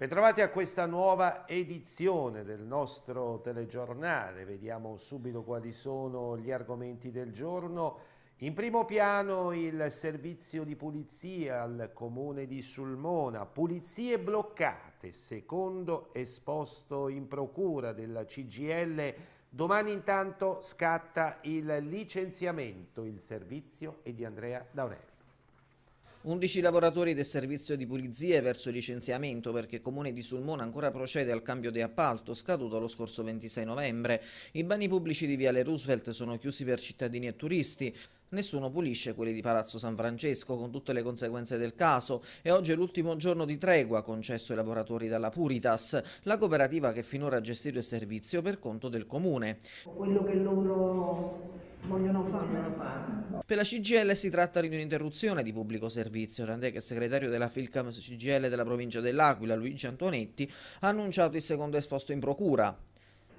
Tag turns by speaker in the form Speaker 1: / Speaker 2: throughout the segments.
Speaker 1: Bentrovati a questa nuova edizione del nostro telegiornale. Vediamo subito quali sono gli argomenti del giorno. In primo piano il servizio di pulizia al comune di Sulmona. Pulizie bloccate, secondo esposto in procura della CGL. Domani intanto scatta il
Speaker 2: licenziamento. Il servizio è di Andrea Daurelli. 11 lavoratori del servizio di pulizia verso licenziamento perché il comune di Sulmona ancora procede al cambio di appalto scaduto lo scorso 26 novembre. I bagni pubblici di Viale Roosevelt sono chiusi per cittadini e turisti. Nessuno pulisce quelli di Palazzo San Francesco con tutte le conseguenze del caso e oggi è l'ultimo giorno di tregua concesso ai lavoratori dalla Puritas, la cooperativa che finora ha gestito il servizio per conto del comune. Quello che loro vogliono fare. Per la CGL si tratta di un'interruzione di pubblico servizio, tant'è che il segretario della Filcam CGL della provincia dell'Aquila, Luigi Antonetti, ha annunciato il secondo esposto in procura.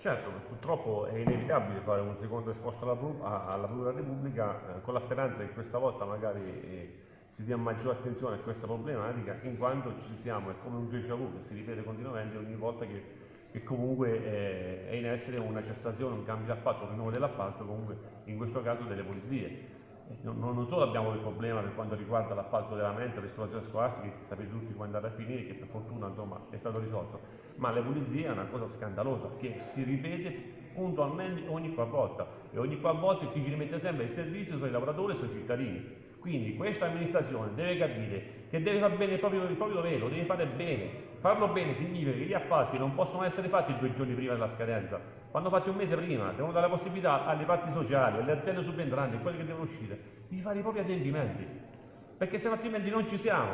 Speaker 3: Certo, purtroppo è inevitabile fare un secondo esposto alla, plu- alla Plura Repubblica eh, con la speranza che questa volta magari eh, si dia maggiore attenzione a questa problematica in quanto ci siamo, è come un déjà vu che si ripete continuamente ogni volta che, che comunque eh, è in essere una cessazione, un cambio d'appalto, un rinnovo dell'appalto comunque in questo caso delle polizie non, non, solo abbiamo il problema per quanto riguarda l'appalto della mensa, l'esplorazione scolastica, che sapete tutti come è andata a finire, che per fortuna insomma, è stato risolto, ma le pulizie è una cosa scandalosa che si ripete puntualmente ogni qual volta e ogni qualvolta chi ci rimette sempre il servizio sono i lavoratori e sono i cittadini. Quindi questa amministrazione deve capire che deve fare bene il proprio, il proprio dovere, lo deve fare bene. Farlo bene significa che gli appalti non possono essere fatti due giorni prima della scadenza, quando fatti un mese prima, devono dare la possibilità alle parti sociali, alle aziende subentranti, quelle che devono uscire, di fare i propri adempimenti, perché se altrimenti non ci siamo.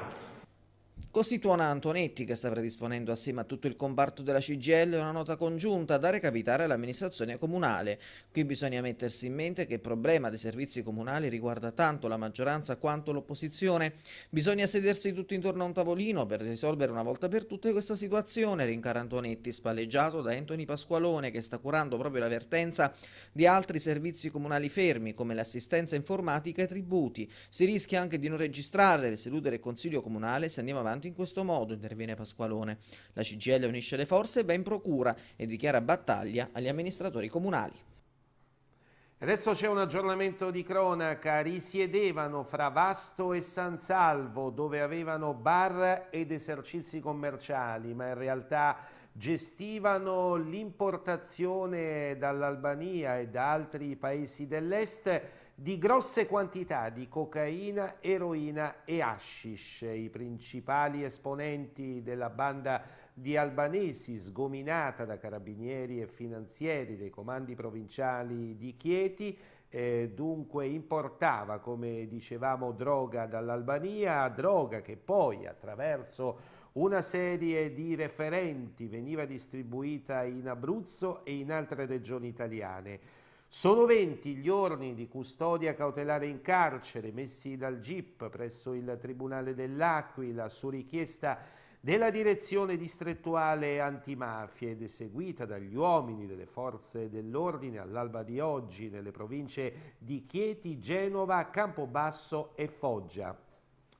Speaker 2: Così tuona Antonetti che sta predisponendo assieme a tutto il comparto della CGL una nota congiunta da recapitare all'amministrazione comunale. Qui bisogna mettersi in mente che il problema dei servizi comunali riguarda tanto la maggioranza quanto l'opposizione. Bisogna sedersi tutti intorno a un tavolino per risolvere una volta per tutte questa situazione, rincara Antonetti, spalleggiato da Anthony Pasqualone che sta curando proprio l'avvertenza di altri servizi comunali fermi come l'assistenza informatica e tributi. Si rischia anche di non registrare le sedute del Consiglio Comunale se andiamo a avanti in questo modo, interviene Pasqualone. La CGL unisce le forze e va in procura e dichiara battaglia agli amministratori comunali. Adesso c'è un
Speaker 1: aggiornamento di cronaca, risiedevano fra Vasto e San Salvo dove avevano bar ed esercizi commerciali, ma in realtà gestivano l'importazione dall'Albania e da altri paesi dell'est di grosse quantità di cocaina, eroina e hashish. I principali esponenti della banda di albanesi sgominata da carabinieri e finanzieri dei comandi provinciali di Chieti eh, dunque importava, come dicevamo, droga dall'Albania, droga che poi attraverso una serie di referenti veniva distribuita in Abruzzo e in altre regioni italiane. Sono 20 gli ordini di custodia cautelare in carcere messi dal GIP presso il Tribunale dell'Aquila su richiesta della direzione distrettuale antimafia ed eseguita dagli uomini delle forze dell'ordine all'alba di oggi nelle province di Chieti, Genova, Campobasso e Foggia.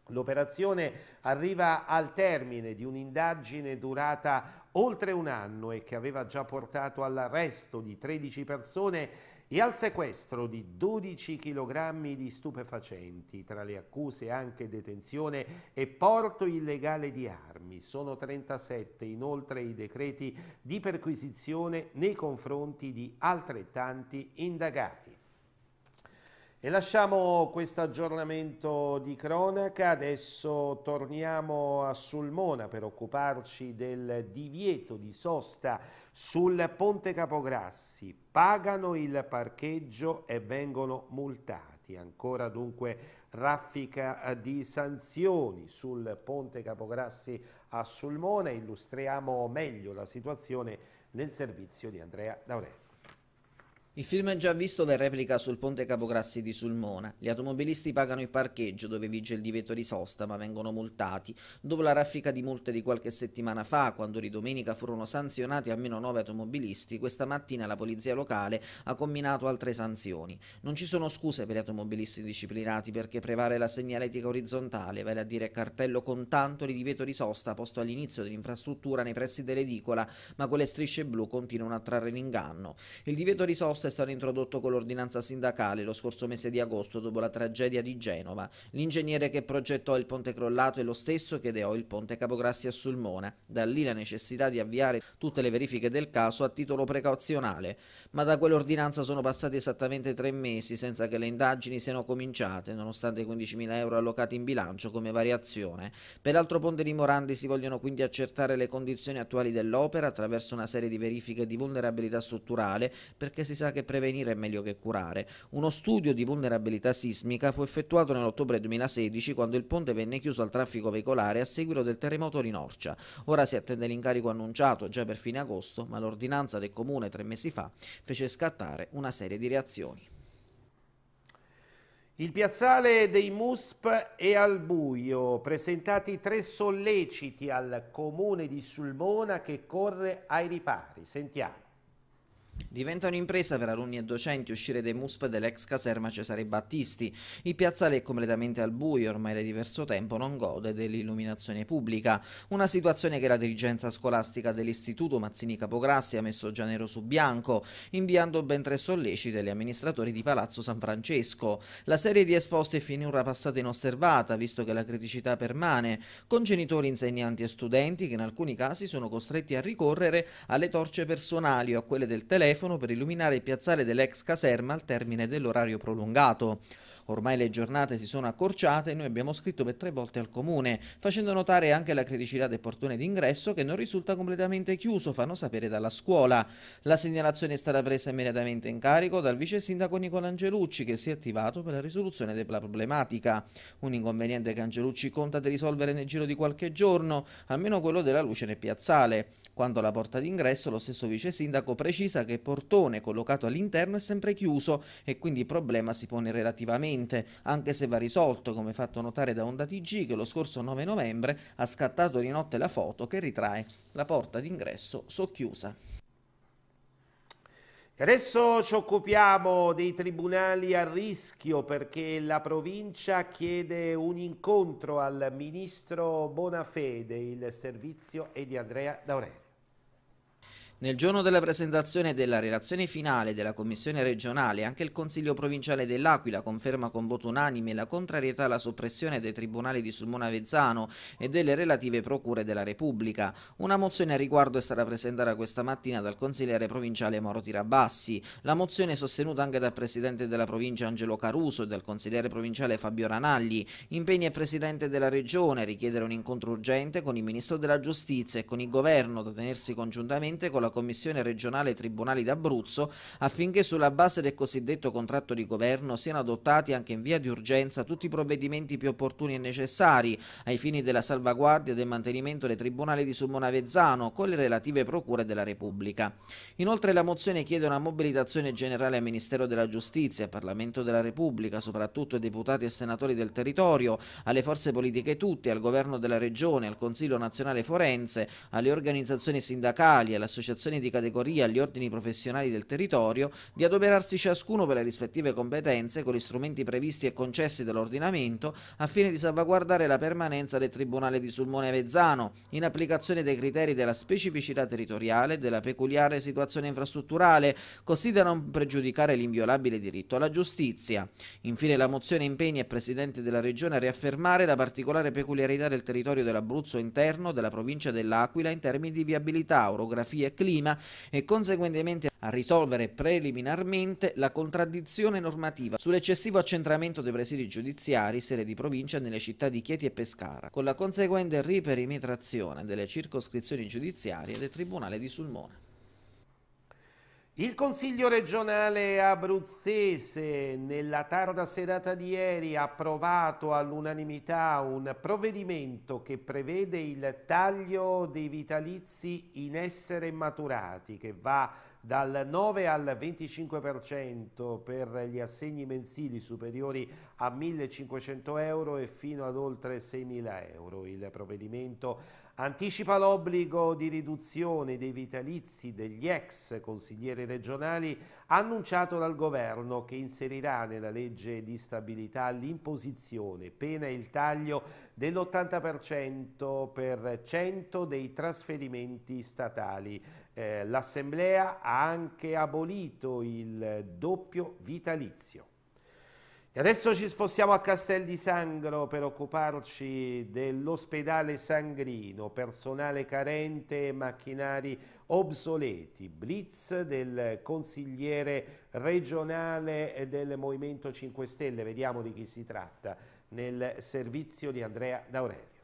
Speaker 1: L'operazione arriva al termine di un'indagine durata oltre un anno e che aveva già portato all'arresto di 13 persone e al sequestro di 12 kg di stupefacenti, tra le accuse anche detenzione e porto illegale di armi. Sono 37 inoltre i decreti di perquisizione nei confronti di altrettanti indagati. E lasciamo questo aggiornamento di cronaca, adesso torniamo a Sulmona per occuparci del divieto di sosta sul Ponte Capograssi. Pagano il parcheggio e vengono multati. Ancora dunque raffica di sanzioni sul Ponte Capograssi a Sulmona. Illustriamo meglio la situazione
Speaker 2: nel servizio di Andrea D'Aurelio. Il film già visto ve replica sul ponte Capograssi di Sulmona. Gli automobilisti pagano il parcheggio dove vige il divieto di sosta ma vengono multati. Dopo la raffica di multe di qualche settimana fa, quando di domenica furono sanzionati almeno nove automobilisti, questa mattina la polizia locale ha combinato altre sanzioni. Non ci sono scuse per gli automobilisti disciplinati perché prevale la segnaletica orizzontale, vale a dire cartello con tanto di divieto di sosta posto all'inizio dell'infrastruttura nei pressi dell'edicola, ma quelle strisce blu continuano a trarre in inganno. Il divieto di sosta è stato introdotto con l'ordinanza sindacale lo scorso mese di agosto dopo la tragedia di Genova. L'ingegnere che progettò il ponte crollato è lo stesso che ideò il ponte Capograssi a Sulmona. Da lì la necessità di avviare tutte le verifiche del caso a titolo precauzionale. Ma da quell'ordinanza sono passati esattamente tre mesi senza che le indagini siano cominciate, nonostante i 15.000 euro allocati in bilancio come variazione. Per l'altro ponte di Morandi si vogliono quindi accertare le condizioni attuali dell'opera attraverso una serie di verifiche di vulnerabilità strutturale perché si sa che prevenire è meglio che curare. Uno studio di vulnerabilità sismica fu effettuato nell'ottobre 2016 quando il ponte venne chiuso al traffico veicolare a seguito del terremoto di Norcia. Ora si attende l'incarico annunciato già per fine agosto, ma l'ordinanza del comune tre mesi fa fece scattare una serie di reazioni. Il piazzale dei MUSP è al buio, presentati
Speaker 1: tre solleciti al comune di Sulmona che corre ai ripari. Sentiamo.
Speaker 2: Diventa un'impresa per alunni e docenti uscire dai MUSP dell'ex caserma Cesare Battisti. Il piazzale è completamente al buio, ormai da diverso tempo non gode dell'illuminazione pubblica. Una situazione che la dirigenza scolastica dell'istituto Mazzini Capograssi ha messo già nero su bianco, inviando ben tre sollecite agli amministratori di Palazzo San Francesco. La serie di esposte è finora passata inosservata, visto che la criticità permane, con genitori, insegnanti e studenti che in alcuni casi sono costretti a ricorrere alle torce personali o a quelle del telefono telefono per illuminare il piazzale dell'ex caserma al termine dell'orario prolungato. Ormai le giornate si sono accorciate e noi abbiamo scritto per tre volte al comune, facendo notare anche la criticità del portone d'ingresso che non risulta completamente chiuso, fanno sapere dalla scuola. La segnalazione è stata presa immediatamente in carico dal vice sindaco Nicola Angelucci che si è attivato per la risoluzione della problematica. Un inconveniente che Angelucci conta di risolvere nel giro di qualche giorno, almeno quello della luce nel piazzale. Quando la porta d'ingresso, lo stesso vice sindaco precisa che il portone collocato all'interno è sempre chiuso e quindi il problema si pone relativamente velocemente, anche se va risolto, come fatto notare da Onda TG, che lo scorso 9 novembre ha scattato di notte la foto che ritrae la porta d'ingresso socchiusa. adesso ci occupiamo dei tribunali a
Speaker 1: rischio perché la provincia chiede un incontro al ministro Bonafede, il servizio e di Andrea D'Aurelio.
Speaker 2: Nel giorno della presentazione della relazione finale della Commissione regionale, anche il Consiglio provinciale dell'Aquila conferma con voto unanime la contrarietà alla soppressione dei tribunali di Sulmona Vezzano e delle relative procure della Repubblica. Una mozione a riguardo è stata presentata questa mattina dal consigliere provinciale Moro Tirabassi. La mozione è sostenuta anche dal presidente della provincia Angelo Caruso e dal consigliere provinciale Fabio Ranagli. Impegni il presidente della regione a richiedere un incontro urgente con il ministro della giustizia e con il governo da tenersi congiuntamente con la la Commissione regionale Tribunali d'Abruzzo affinché sulla base del cosiddetto contratto di governo siano adottati anche in via di urgenza tutti i provvedimenti più opportuni e necessari ai fini della salvaguardia e del mantenimento dei tribunali di Sulmonavezzano con le relative procure della Repubblica. Inoltre la mozione chiede una mobilitazione generale al Ministero della Giustizia, Parlamento della Repubblica, soprattutto ai deputati e senatori del territorio, alle forze politiche tutte, al governo della regione, al Consiglio nazionale forense, alle organizzazioni sindacali, all'associazione associazioni di categoria agli ordini professionali del territorio di adoperarsi ciascuno per le rispettive competenze con gli strumenti previsti e concessi dall'ordinamento a fine di salvaguardare la permanenza del Tribunale di Sulmone Avezzano in applicazione dei criteri della specificità territoriale e della peculiare situazione infrastrutturale, così da non pregiudicare l'inviolabile diritto alla giustizia. Infine la mozione impegna il Presidente della Regione a riaffermare la particolare peculiarità del territorio dell'Abruzzo interno, della provincia dell'Aquila in termini di viabilità, orografia e clima clima e conseguentemente a risolvere preliminarmente la contraddizione normativa sull'eccessivo accentramento dei presidi giudiziari, sede di provincia nelle città di Chieti e Pescara, con la conseguente riperimetrazione delle circoscrizioni giudiziarie del Tribunale di Sulmona.
Speaker 1: Il Consiglio regionale abruzzese nella tarda serata di ieri ha approvato all'unanimità un provvedimento che prevede il taglio dei vitalizi in essere maturati che va dal 9 al 25% per gli assegni mensili superiori a 1.500 euro e fino ad oltre 6.000 euro. Il provvedimento anticipa l'obbligo di riduzione dei vitalizi degli ex consiglieri regionali annunciato dal governo che inserirà nella legge di stabilità l'imposizione, pena il taglio dell'80% per 100 dei trasferimenti statali. Eh, L'Assemblea ha anche abolito il doppio vitalizio. E adesso ci spostiamo a Castel di Sangro per occuparci dell'ospedale Sangrino, personale carente e macchinari obsoleti, blitz del consigliere regionale del Movimento 5 Stelle, vediamo di chi si tratta nel servizio di Andrea D'Aurelio.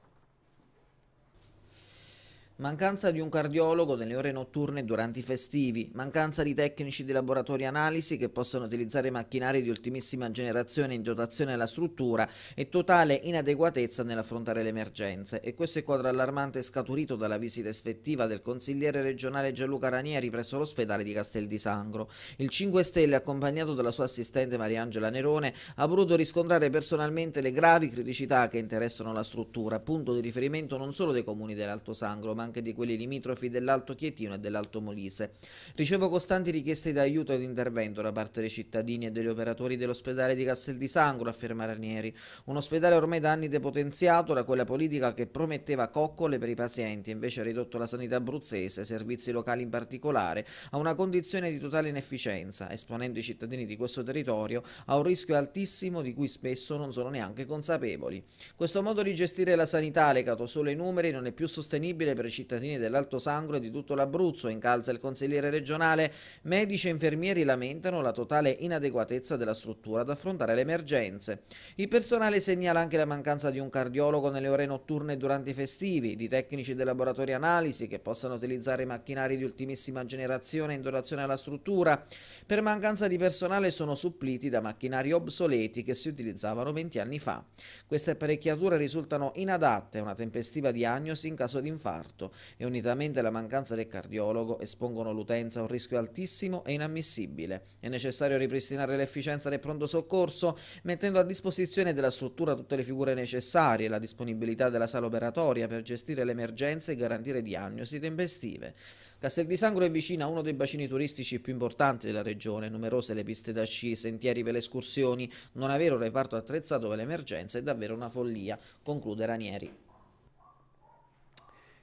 Speaker 2: Mancanza di un cardiologo nelle ore notturne e durante i festivi, mancanza di tecnici di laboratorio analisi che possano utilizzare macchinari di ultimissima generazione in dotazione alla struttura e totale inadeguatezza nell'affrontare le emergenze. E questo è il quadro allarmante scaturito dalla visita effettiva del consigliere regionale Gianluca Ranieri presso l'ospedale di Castel di Sangro. Il 5 Stelle, accompagnato dalla sua assistente Mariangela Nerone, ha voluto riscontrare personalmente le gravi criticità che interessano la struttura, punto di riferimento non solo dei comuni dell'Alto Sangro, ma anche anche di quelli limitrofi dell'Alto Chietino e dell'Alto Molise. Ricevo costanti richieste di aiuto ed intervento da parte dei cittadini e degli operatori dell'ospedale di Castel di Sangro, afferma Ranieri. Un ospedale ormai da anni depotenziato da quella politica che prometteva coccole per i pazienti, e invece ha ridotto la sanità abruzzese, servizi locali in particolare, a una condizione di totale inefficienza, esponendo i cittadini di questo territorio a un rischio altissimo di cui spesso non sono neanche consapevoli. Questo modo di gestire la sanità legato solo ai numeri non è più sostenibile per i cittadini dell'Alto Sangro e di tutto l'Abruzzo, incalza il consigliere regionale. Medici e infermieri lamentano la totale inadeguatezza della struttura ad affrontare le emergenze. Il personale segnala anche la mancanza di un cardiologo nelle ore notturne e durante i festivi, di tecnici del laboratorio analisi che possano utilizzare i macchinari di ultimissima generazione in donazione alla struttura. Per mancanza di personale sono suppliti da macchinari obsoleti che si utilizzavano 20 anni fa. Queste apparecchiature risultano inadatte a una tempestiva diagnosi in caso di infarto fatto e unitamente alla mancanza del cardiologo espongono l'utenza a un rischio altissimo e inammissibile. È necessario ripristinare l'efficienza del pronto soccorso mettendo a disposizione della struttura tutte le figure necessarie, la disponibilità della sala operatoria per gestire le emergenze e garantire diagnosi tempestive. Castel di Sangro è vicina a uno dei bacini turistici più importanti della regione, numerose le piste da sci, sentieri per le escursioni, non avere un reparto attrezzato per le emergenze è davvero una follia, conclude Ranieri.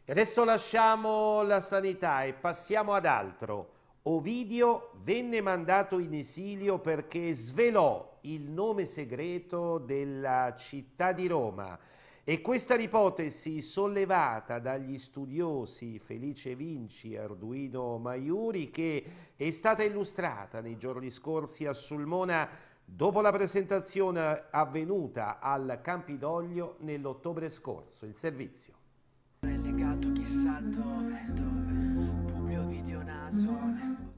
Speaker 2: E adesso lasciamo la sanità e passiamo ad
Speaker 1: altro. Ovidio venne mandato in esilio perché svelò il nome segreto della città di Roma e questa ipotesi sollevata dagli studiosi Felice Vinci e Arduino Maiuri che è stata illustrata nei giorni scorsi a Sulmona dopo la presentazione avvenuta al Campidoglio nell'ottobre scorso. Il servizio. Eh,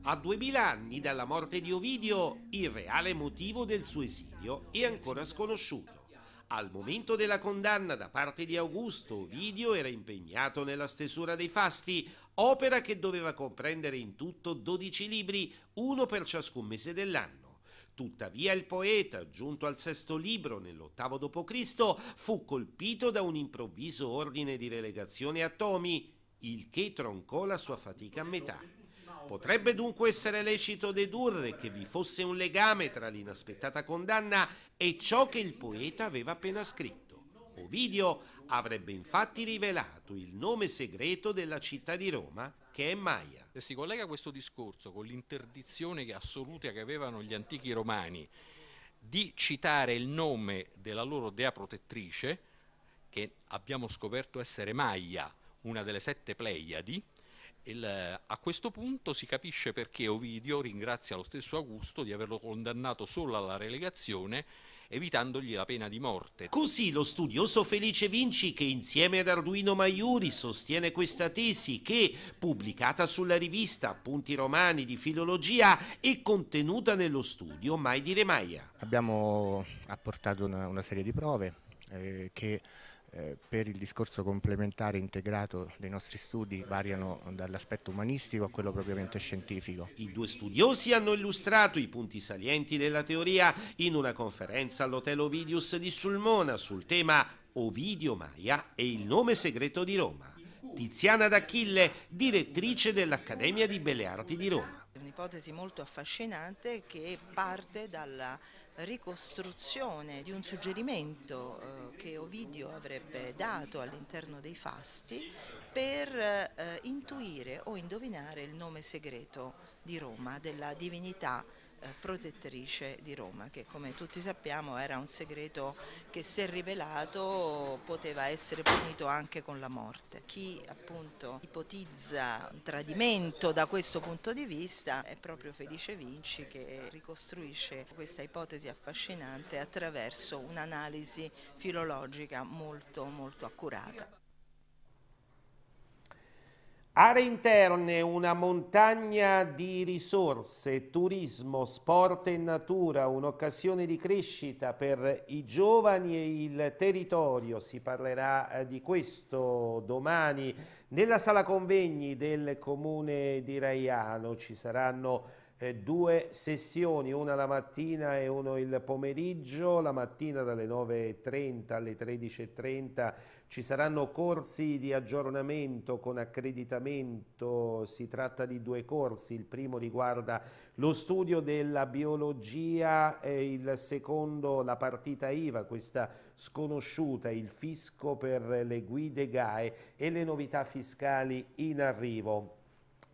Speaker 1: a 2000 anni dalla morte di Ovidio, il reale motivo del suo esilio è ancora sconosciuto. Al momento della condanna da parte di Augusto, Ovidio era impegnato nella stesura dei Fasti, opera che doveva comprendere in tutto 12 libri, uno per ciascun mese dell'anno. Tuttavia il poeta, giunto al sesto libro nell'ottavo d.C., fu colpito da un improvviso ordine di relegazione a Tomi il che troncò la sua fatica a metà. Potrebbe dunque essere lecito dedurre che vi fosse un legame tra l'inaspettata condanna e ciò che il poeta aveva appena scritto. Ovidio avrebbe infatti rivelato il nome segreto della città di Roma, che è Maia. Se si collega questo discorso con l'interdizione assoluta che avevano gli antichi romani di citare il nome della loro dea protettrice, che abbiamo scoperto essere Maia, una delle sette Pleiadi, il, a questo punto si capisce perché Ovidio ringrazia lo stesso Augusto di averlo condannato solo alla relegazione evitandogli la pena di morte. Così lo studioso Felice Vinci, che insieme ad Arduino Maiuri sostiene questa tesi che, pubblicata sulla rivista Punti Romani di Filologia, è contenuta nello studio Mai dire Maia.
Speaker 3: Abbiamo apportato una, una serie di prove eh, che eh, per il discorso
Speaker 1: complementare integrato dei nostri studi variano dall'aspetto umanistico a quello propriamente scientifico. I due studiosi hanno illustrato i punti salienti della teoria in una conferenza all'Hotel Ovidius di Sulmona sul tema Ovidio Maia e il nome segreto di Roma. Tiziana D'Achille, direttrice dell'Accademia di Belle Arti di Roma.
Speaker 2: un'ipotesi molto affascinante che parte dalla ricostruzione di un suggerimento eh, che Ovidio avrebbe dato all'interno dei fasti per eh, intuire o indovinare il nome segreto di Roma, della divinità eh, protettrice di Roma, che come tutti sappiamo era un segreto che se rivelato poteva essere punito anche con la morte. Chi appunto ipotizza un tradimento da questo punto di vista è proprio Felice Vinci che ricostruisce questa ipotesi affascinante attraverso un'analisi filologica molto molto accurata.
Speaker 1: Aree interne, una montagna di risorse, turismo, sport e natura, un'occasione di crescita per i giovani e il territorio. Si parlerà eh, di questo domani nella sala convegni del comune di Raiano. Ci saranno eh, due sessioni, una la mattina e una il pomeriggio, la mattina dalle 9.30 alle 13.30 ci saranno corsi di aggiornamento con accreditamento, si tratta di due corsi, il primo riguarda lo studio della biologia e il secondo la partita IVA, questa sconosciuta, il fisco per le guide GAE e le novità fiscali in arrivo.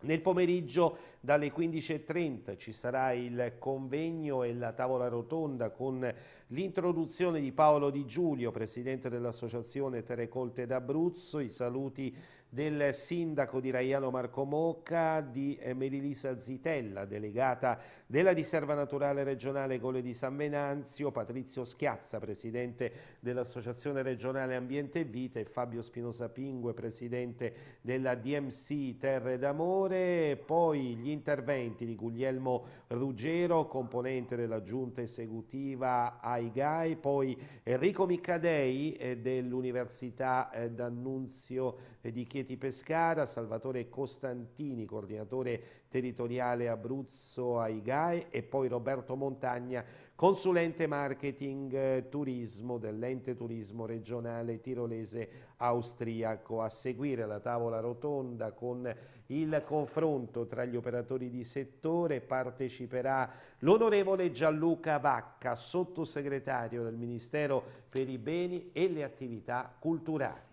Speaker 1: Nel pomeriggio dalle 15.30 ci sarà il convegno e la tavola rotonda con L'introduzione di Paolo Di Giulio, presidente dell'Associazione Colte d'Abruzzo, i saluti del sindaco di Raiano Marco Mocca, di Merilisa Zitella, delegata della riserva naturale regionale Gole di San Venanzio, Patrizio Schiazza, presidente dell'Associazione regionale Ambiente e Vita e Fabio Spinosa Pingue, presidente della DMC Terre d'Amore, poi gli interventi di Guglielmo Ruggero, componente della giunta esecutiva a Aigai, poi Enrico Miccadei eh, dell'Università eh, D'Annunzio di Chieti Pescara, Salvatore Costantini, coordinatore territoriale Abruzzo AIGAE e poi Roberto Montagna, consulente marketing eh, turismo dell'ente turismo regionale tirolese austriaco. A seguire la tavola rotonda con il confronto tra gli operatori di settore parteciperà l'onorevole Gianluca Vacca, sottosegretario del Ministero per i beni e le attività culturali.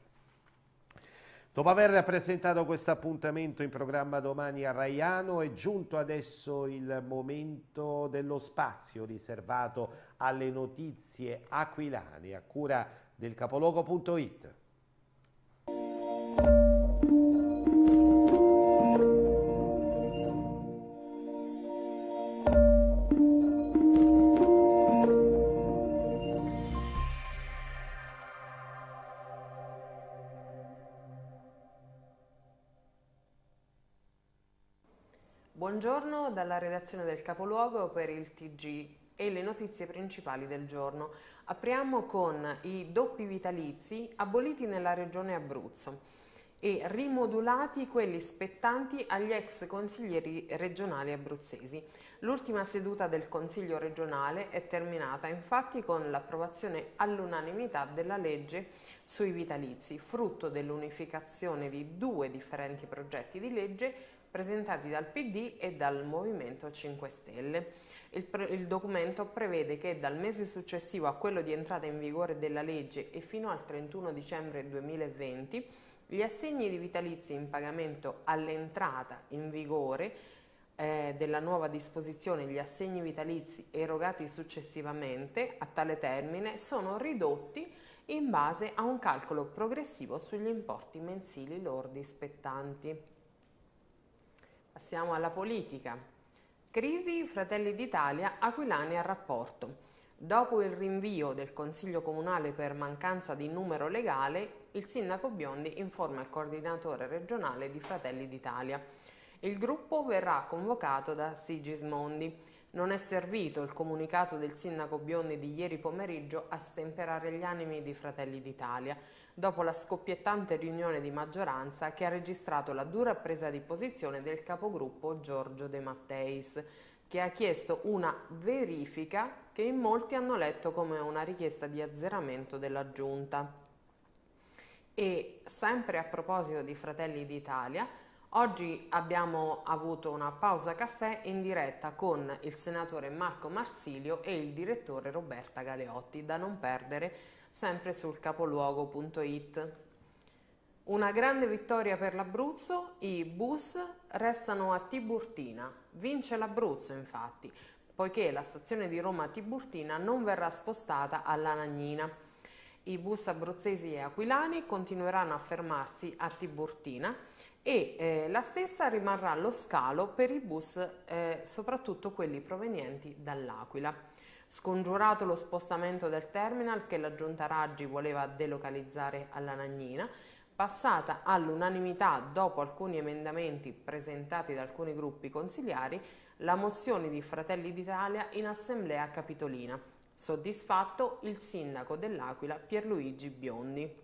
Speaker 1: Dopo aver presentato questo appuntamento in programma domani a Raiano è giunto adesso il momento dello spazio riservato alle notizie aquilane a cura del capoluogo.it.
Speaker 4: buongiorno dalla redazione del Capoluogo per il TG e le notizie principali del giorno. Apriamo con i doppi vitalizi aboliti nella regione Abruzzo e rimodulati quelli spettanti agli ex consiglieri regionali abruzzesi. L'ultima seduta del Consiglio regionale è terminata infatti con l'approvazione all'unanimità della legge sui vitalizi, frutto dell'unificazione di due differenti progetti di legge presentati dal PD e dal Movimento 5 Stelle. Il, il, documento prevede che dal mese successivo a quello di entrata in vigore della legge e fino al 31 dicembre 2020 gli assegni di vitalizi in pagamento all'entrata in vigore eh, della nuova disposizione gli assegni vitalizi erogati successivamente a tale termine sono ridotti in base a un calcolo progressivo sugli importi mensili lordi spettanti. Passiamo alla politica. Crisi Fratelli d'Italia, Aquilani al rapporto. Dopo il rinvio del Consiglio Comunale per mancanza di numero legale, il sindaco Biondi informa il coordinatore regionale di Fratelli d'Italia. Il gruppo verrà convocato da Sigismondi. Non è servito il comunicato del sindaco Biondi di ieri pomeriggio a stemperare gli animi di Fratelli d'Italia, dopo la scoppiettante riunione di maggioranza che ha registrato la dura presa di posizione del capogruppo Giorgio De Matteis, che ha chiesto una verifica che in molti hanno letto come una richiesta di azzeramento della giunta. E sempre a proposito di Fratelli d'Italia, Oggi abbiamo avuto una pausa caffè in diretta con il senatore Marco Marsilio e il direttore Roberta Galeotti, da non perdere sempre sul capoluogo.it. Una grande vittoria per l'Abruzzo, i bus restano a Tiburtina, vince l'Abruzzo infatti, poiché la stazione di Roma Tiburtina non verrà spostata alla all'Anagnina. I bus abruzzesi e aquilani continueranno a fermarsi a Tiburtina, e eh, la stessa rimarrà lo scalo per i bus, eh, soprattutto quelli provenienti dall'Aquila. Scongiurato lo spostamento del terminal che la Giunta Raggi voleva delocalizzare alla Nagnina, passata all'unanimità dopo alcuni emendamenti presentati da alcuni gruppi consigliari, la mozione di Fratelli d'Italia in assemblea capitolina. Soddisfatto il sindaco dell'Aquila Pierluigi Biondi.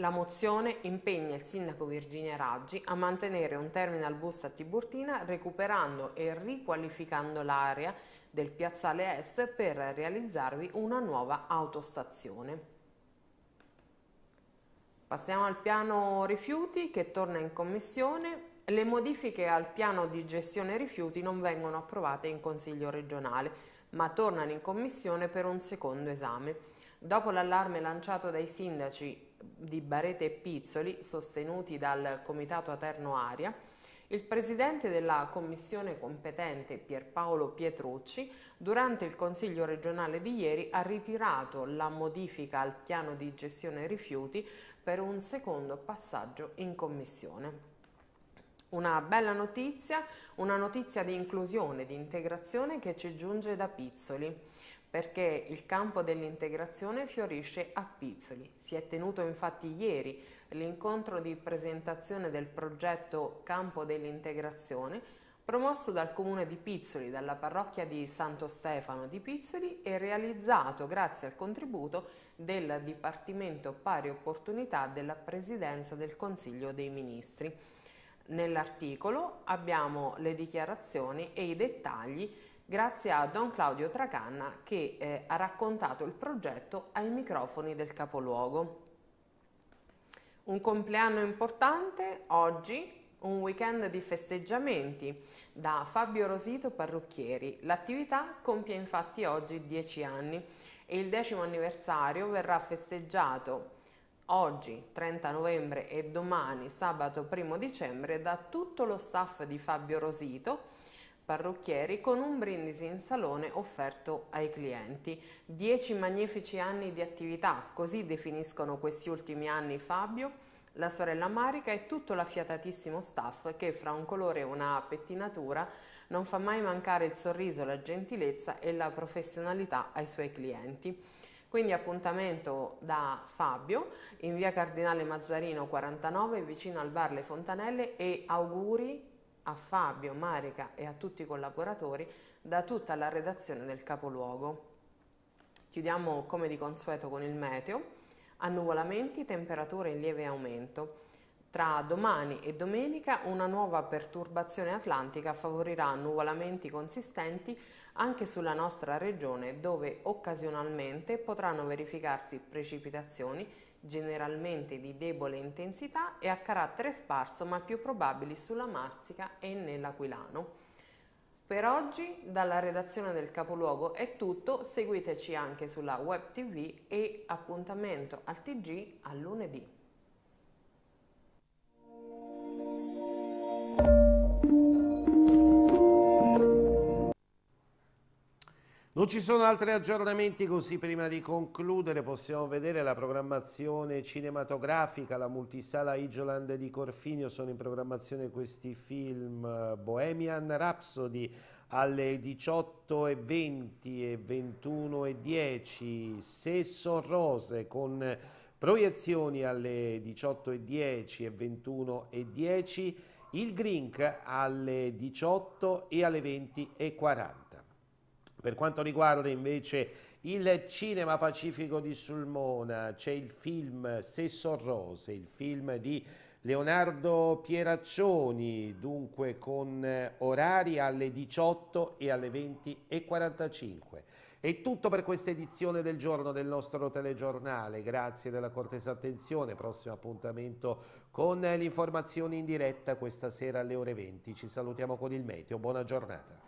Speaker 4: La mozione impegna il sindaco Virginia Raggi a mantenere un terminal bus a Tiburtina recuperando e riqualificando l'area del piazzale est per realizzarvi una nuova autostazione. Passiamo al piano rifiuti che torna in commissione. Le modifiche al piano di gestione rifiuti non vengono approvate in Consiglio regionale, ma tornano in commissione per un secondo esame. Dopo l'allarme lanciato dai sindaci di Barete e Pizzoli, sostenuti dal Comitato Aterno Aria, il presidente della commissione competente Pierpaolo Pietrucci durante il consiglio regionale di ieri ha ritirato la modifica al piano di gestione rifiuti per un secondo passaggio in commissione. Una bella notizia, una notizia di inclusione, di integrazione che ci giunge da Pizzoli perché il campo dell'integrazione fiorisce a Pizzoli. Si è tenuto infatti ieri l'incontro di presentazione del progetto Campo dell'integrazione promosso dal comune di Pizzoli, dalla parrocchia di Santo Stefano di Pizzoli e realizzato grazie al contributo del Dipartimento Pari Opportunità della Presidenza del Consiglio dei Ministri. Nell'articolo abbiamo le dichiarazioni e i dettagli grazie a Don Claudio Tracanna che eh, ha raccontato il progetto ai microfoni del capoluogo. Un compleanno importante oggi un weekend di festeggiamenti da Fabio Rosito Parrucchieri. L'attività compie infatti oggi 10 anni e il decimo anniversario verrà festeggiato oggi 30 novembre e domani sabato 1 dicembre da tutto lo staff di Fabio Rosito parrucchieri con un brindisi in salone offerto ai clienti. Dieci magnifici anni di attività, così definiscono questi ultimi anni Fabio, la sorella Marica e tutto l'affiatatissimo staff che fra un colore e una pettinatura non fa mai mancare il sorriso, la gentilezza e la professionalità ai suoi clienti. Quindi appuntamento da Fabio in via Cardinale Mazzarino 49 vicino al bar Le Fontanelle e auguri a Fabio, Marica e a tutti i collaboratori da tutta la redazione del capoluogo. Chiudiamo come di consueto con il meteo, annuvolamenti, temperature in lieve aumento. Tra domani e domenica una nuova perturbazione atlantica favorirà annuvolamenti consistenti anche sulla nostra regione dove occasionalmente potranno verificarsi precipitazioni generalmente di debole intensità e a carattere sparso ma più probabili sulla Marsica e nell'Aquilano. Per oggi dalla redazione del capoluogo è tutto, seguiteci anche sulla web tv e appuntamento al TG a lunedì.
Speaker 1: thank you Non ci sono altri aggiornamenti così prima di concludere possiamo vedere la programmazione cinematografica, la multisala Isoland di Corfinio sono in programmazione questi film eh, Bohemian Rhapsody alle 18.20 e 21.10 Sesso Rose con proiezioni alle 18.10 e 21.10 Il Grink alle 18 e alle 20.40 per quanto riguarda invece il cinema pacifico di Sulmona, c'è il film Sesso Rose, il film di Leonardo Pieraccioni, dunque con orari alle 18 e alle 20 e 45. È tutto per questa edizione del giorno del nostro telegiornale, grazie della cortesa attenzione, prossimo appuntamento con l'informazione in diretta questa sera alle ore 20. Ci salutiamo con il meteo, buona giornata.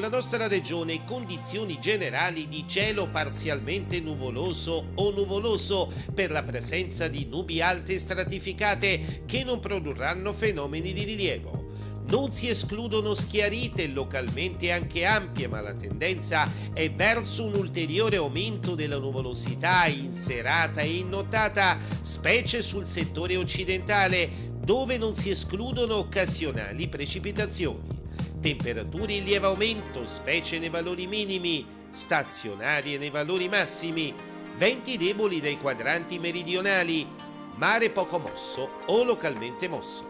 Speaker 1: sulla nostra regione condizioni generali di cielo parzialmente nuvoloso o nuvoloso per la presenza di nubi alte stratificate che non produrranno fenomeni di rilievo. Non si escludono schiarite localmente anche ampie, ma la tendenza è verso un ulteriore aumento della nuvolosità in serata e in nottata, specie sul settore occidentale, dove non si escludono occasionali precipitazioni temperature in lieve aumento, specie nei valori minimi, stazionarie nei valori massimi, venti deboli dai quadranti meridionali, mare poco mosso o localmente mosso.